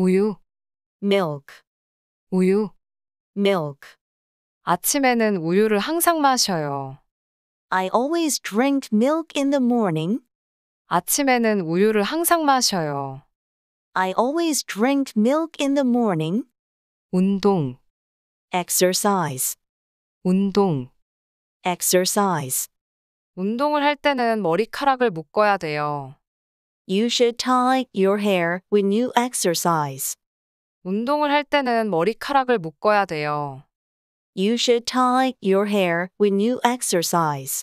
우유, milk, 우유. milk. 아침에는 우유를 항상 마셔요. I always drink milk in the morning. 아침에는 우유를 항상 마셔요. I always drink milk in the morning. 운동, exercise, 운동, exercise. 운동을 할 때는 머리카락을 묶어야 돼요. You should tie your hair when you exercise. 운동을 할 때는 머리카락을 묶어야 돼요. You should tie your hair when you exercise.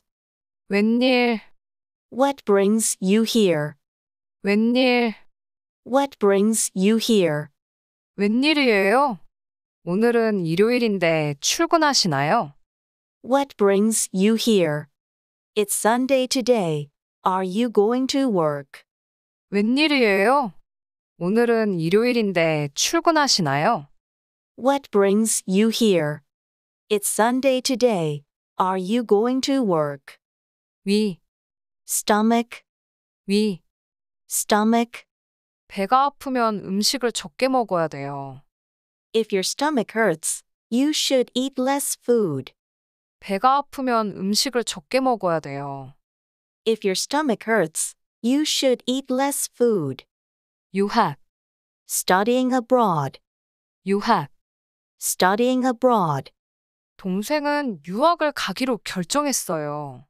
웬일? What brings you here? 웬일? What brings you here? 웬일이에요? 오늘은 일요일인데 출근하시나요? What brings you here? It's Sunday today. Are you going to work? 웬일이에요? 오늘은 일요일인데 출근하시나요? What brings you here? It's Sunday today. Are you going to work? 위, Stomach, 위. stomach. 배가 아프면 음식을 적게 먹어야 돼요. If your stomach hurts, you should eat less food. 배가 아프면 음식을 적게 먹어야 돼요. If your stomach hurts, You should eat less food. have Studying abroad. have Studying abroad. 동생은 유학을 가기로 결정했어요.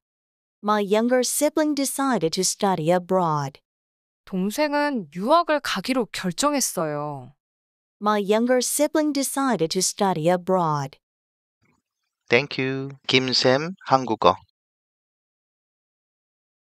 My younger sibling decided to study abroad. 동생은 유학을 가기로 결정했어요. My younger sibling decided to study abroad. Thank you. Kim Sam, 한국어